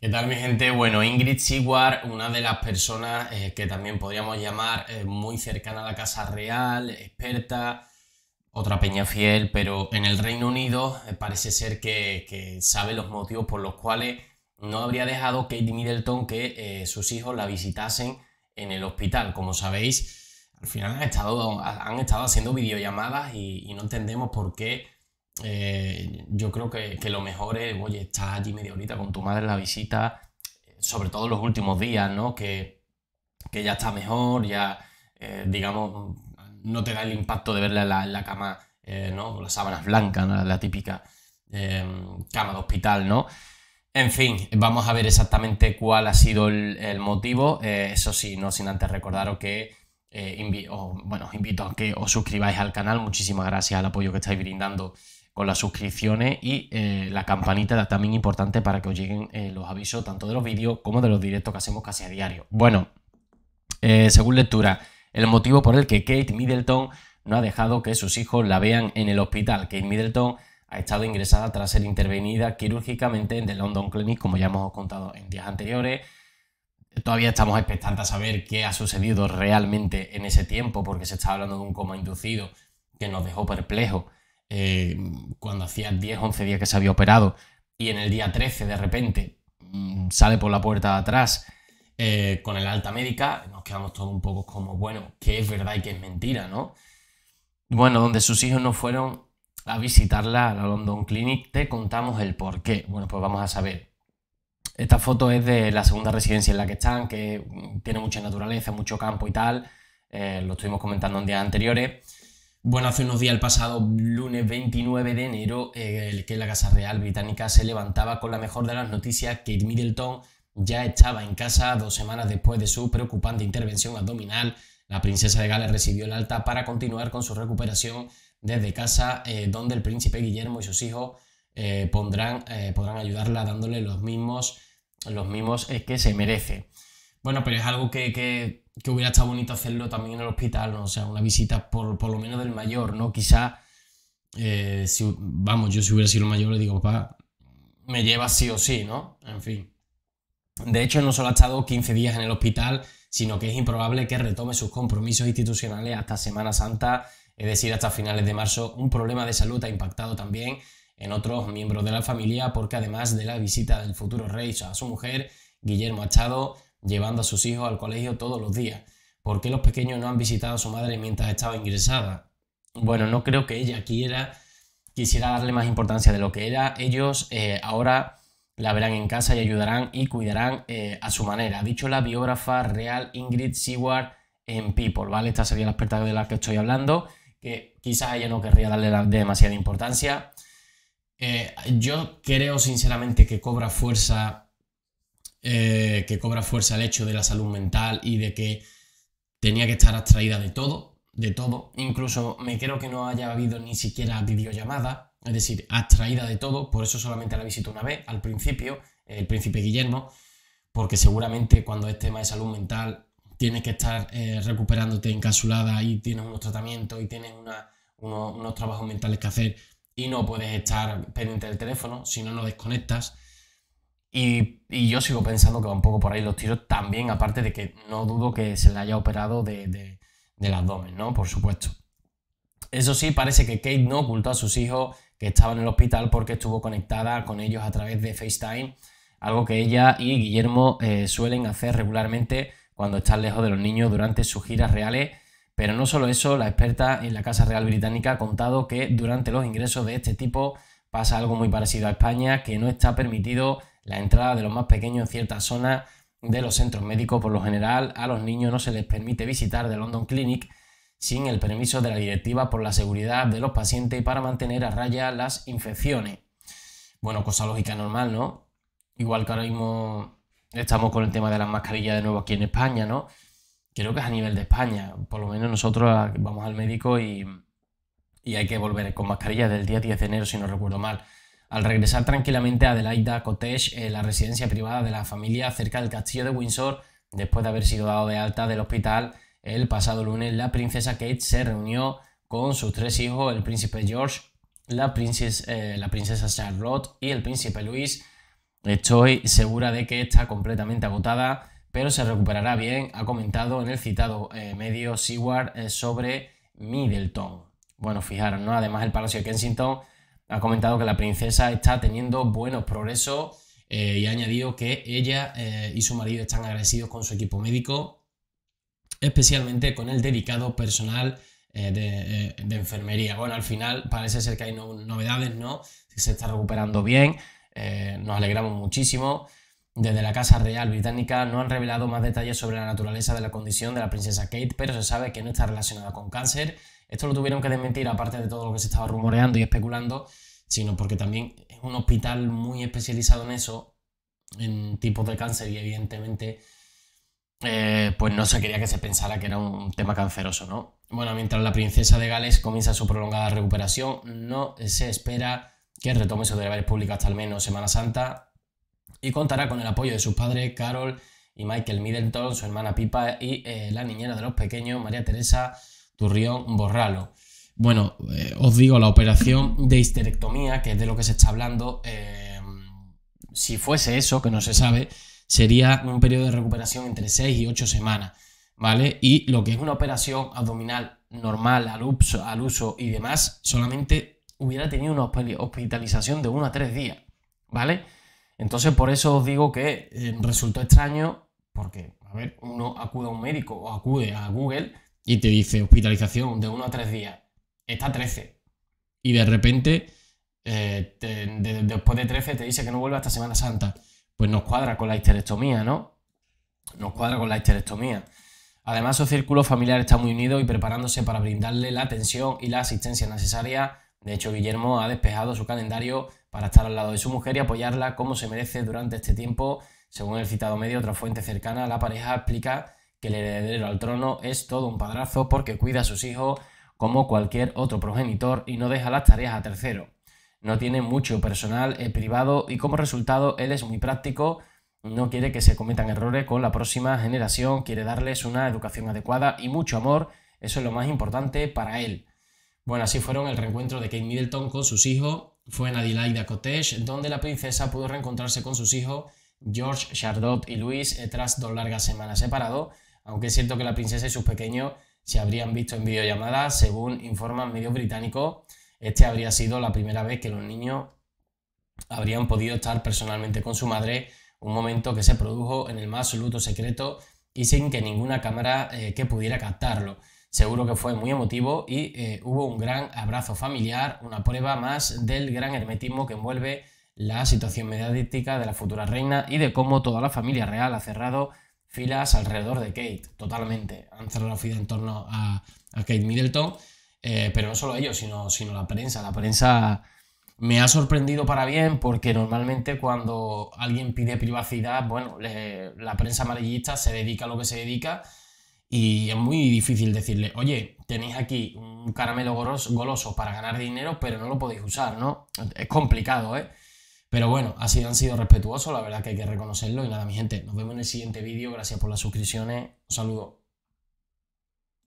¿Qué tal mi gente? Bueno, Ingrid Seward, una de las personas eh, que también podríamos llamar eh, muy cercana a la Casa Real, experta, otra peña fiel, pero en el Reino Unido eh, parece ser que, sabe los motivos por los cuales no habría dejado Katie Middleton que sus hijos la visitasen en el hospital. Como sabéis, al final han estado, han estado haciendo videollamadas y no entendemos por qué eh, yo creo que, lo mejor es, oye, estás allí media horita con tu madre en la visita, sobre todo los últimos días, ¿no? Que, que ya está mejor, ya, eh, digamos, no te da el impacto de verla en la, cama, eh, ¿no? Con las sábanas blancas, la, típica cama de hospital, ¿no? En fin, vamos a ver exactamente cuál ha sido el, motivo. eso sí, no sin antes recordaros que bueno, os invito a que os suscribáis al canal. Muchísimas gracias al apoyo que estáis brindando con las suscripciones y eh, la campanita también importante para que os lleguen eh, los avisos tanto de los vídeos como de los directos que hacemos casi a diario. Bueno, eh, según lectura, el motivo por el que Kate Middleton no ha dejado que sus hijos la vean en el hospital. Kate Middleton ha estado ingresada tras ser intervenida quirúrgicamente en The London Clinic, como ya hemos contado en días anteriores. Todavía estamos expectantes a saber qué ha sucedido realmente en ese tiempo, porque se está hablando de un coma inducido que nos dejó perplejos eh, cuando hacía 10, 11 días que se había operado y en el día 13 de repente mm, sale por la puerta de atrás eh, con el alta médica, nos quedamos todos un poco como, bueno, que es verdad y que es mentira, ¿no? Bueno, donde sus hijos nos fueron a visitarla a la London Clinic, te contamos el por qué. Bueno, pues vamos a saber. Esta foto es de la segunda residencia en la que están, que mm, tiene mucha naturaleza, mucho campo y tal. Eh, lo estuvimos comentando en días anteriores. Bueno, hace unos días, el pasado lunes 29 de enero, eh, el que la Casa Real Británica se levantaba con la mejor de las noticias, Kate Middleton ya estaba en casa dos semanas después de su preocupante intervención abdominal. La princesa de Gales recibió el alta para continuar con su recuperación desde casa, eh, donde el príncipe Guillermo y sus hijos eh, podrán ayudarla dándole los mismos los que se merece. Bueno, pero es algo que, que, hubiera estado bonito hacerlo también en el hospital, ¿no? O sea, una visita por, lo menos del mayor, ¿no? Quizá, eh, si, vamos, yo si hubiera sido mayor le digo, papá, me lleva sí o sí, ¿no? En fin. De hecho, no solo ha estado 15 días en el hospital, sino que es improbable que retome sus compromisos institucionales hasta Semana Santa, es decir, hasta finales de marzo. Un problema de salud ha impactado también en otros miembros de la familia, porque además de la visita del futuro rey a su mujer, Guillermo ha estado llevando a sus hijos al colegio todos los días? ¿Por qué los pequeños no han visitado a su madre mientras estaba ingresada? Bueno, no creo que ella quiera, quisiera darle más importancia de lo que era. Ellos eh, ahora la verán en casa y ayudarán y cuidarán eh, a su manera. Ha dicho la biógrafa real Ingrid Seward en People, ¿vale? Esta sería la experta de la que estoy hablando, que quizás ella no querría darle demasiada importancia. Eh, yo creo sinceramente que cobra fuerza eh, que cobra fuerza el hecho de la salud mental y de que tenía que estar abstraída de todo, de todo. Incluso me creo que no haya habido ni siquiera videollamada, es decir, abstraída de todo, por eso solamente la visito una vez al principio, el príncipe Guillermo, porque seguramente cuando es tema de salud mental tienes que estar eh, recuperándote encapsulada y tienes unos tratamientos y tienes unos, unos trabajos mentales que hacer y no puedes estar pendiente del teléfono, si no, no desconectas. Y, yo sigo pensando que va un poco por ahí los tiros también, aparte de que no dudo que se le haya operado del abdomen, ¿no? Por supuesto. Eso sí, parece que Kate no ocultó a sus hijos que estaban en el hospital porque estuvo conectada con ellos a través de FaceTime, algo que ella y Guillermo eh, suelen hacer regularmente cuando están lejos de los niños durante sus giras reales. Pero no solo eso, la experta en la Casa Real Británica ha contado que durante los ingresos de este tipo pasa algo muy parecido a España, que no está permitido la entrada de los más pequeños en ciertas zonas de los centros médicos. Por lo general, a los niños no se les permite visitar The London Clinic sin el permiso de la directiva por la seguridad de los pacientes y para mantener a raya las infecciones. Bueno, cosa lógica normal, ¿no? Igual que ahora mismo estamos con el tema de las mascarillas de nuevo aquí en España, ¿no? Creo que es a nivel de España. Por lo menos nosotros vamos al médico y, y hay que volver con mascarillas del día 10 de enero, si no recuerdo mal. Al regresar tranquilamente a Adelaida Cottage, eh, la residencia privada de la familia cerca del castillo de Windsor, después de haber sido dado de alta del hospital el pasado lunes, la princesa Kate se reunió con sus tres hijos, el príncipe George, la, princesa eh, Charlotte y el príncipe Luis. Estoy segura de que está completamente agotada, pero se recuperará bien, ha comentado en el citado eh, medio Seward sobre Middleton. Bueno, fijaros, ¿no? Además el Palacio de Kensington ha comentado que la princesa está teniendo buenos progresos eh, y ha añadido que ella eh, y su marido están agradecidos con su equipo médico, especialmente con el dedicado personal eh, de, enfermería. Bueno, al final parece ser que hay novedades, ¿no? Se está recuperando bien, nos alegramos muchísimo. Desde la Casa Real Británica no han revelado más detalles sobre la naturaleza de la condición de la princesa Kate, pero se sabe que no está relacionada con cáncer esto lo tuvieron que desmentir, aparte de todo lo que se estaba rumoreando y especulando, sino porque también es un hospital muy especializado en eso, en tipos de cáncer, y evidentemente, eh, pues no se quería que se pensara que era un tema canceroso, ¿no? Bueno, mientras la princesa de Gales comienza su prolongada recuperación, no se espera que retome sus deberes públicos hasta al menos Semana Santa y contará con el apoyo de sus padres, Carol y Michael Middleton, su hermana Pipa y eh, la niñera de los pequeños, María Teresa Turrión, borralo. Bueno, eh, os digo, la operación de histerectomía, que es de lo que se está hablando, eh, si fuese eso, que no se sabe, sería un periodo de recuperación entre 6 y 8 semanas, ¿vale? Y lo que es una operación abdominal normal, al uso, al uso y demás, solamente hubiera tenido una hospitalización de 1 a 3 días, ¿vale? Entonces, por eso os digo que eh, resultó extraño, porque, a ver, uno acude a un médico o acude a Google y te dice hospitalización de uno a tres días, está 13. Y de repente, eh, después de 13, te dice que no vuelve hasta Semana Santa. Pues nos cuadra con la histerectomía, ¿no? Nos cuadra con la histerectomía. Además, su círculo familiar está muy unido y preparándose para brindarle la atención y la asistencia necesaria. De hecho, Guillermo ha despejado su calendario para estar al lado de su mujer y apoyarla como se merece durante este tiempo. Según el citado medio, otra fuente cercana a la pareja explica que el heredero al trono es todo un padrazo porque cuida a sus hijos como cualquier otro progenitor y no deja las tareas a tercero. No tiene mucho personal privado y como resultado él es muy práctico, no quiere que se cometan errores con la próxima generación, quiere darles una educación adecuada y mucho amor, eso es lo más importante para él. Bueno, así fueron el reencuentro de Kate Middleton con sus hijos, fue en Adelaida Cottage, donde la princesa pudo reencontrarse con sus hijos George, Charlotte y Louis eh, tras dos largas semanas separados, aunque es cierto que la princesa y sus pequeños se habrían visto en videollamadas, según informan medios británicos, este habría sido la primera vez que los niños habrían podido estar personalmente con su madre, un momento que se produjo en el más absoluto secreto y sin que ninguna cámara eh, que pudiera captarlo. Seguro que fue muy emotivo y eh, hubo un gran abrazo familiar, una prueba más del gran hermetismo que envuelve la situación mediática de la futura reina y de cómo toda la familia real ha cerrado filas alrededor de Kate, totalmente. Han cerrado fila en torno a, Kate Middleton, eh, pero no solo ellos, sino, sino la prensa. La prensa me ha sorprendido para bien porque normalmente cuando alguien pide privacidad, bueno, la prensa amarillista se dedica a lo que se dedica y es muy difícil decirle, oye, tenéis aquí un caramelo goloso para ganar dinero, pero no lo podéis usar, ¿no? Es complicado, ¿eh? Pero bueno, así han sido respetuosos, la verdad que hay que reconocerlo. Y nada, mi gente, nos vemos en el siguiente vídeo. Gracias por las suscripciones. Un saludo.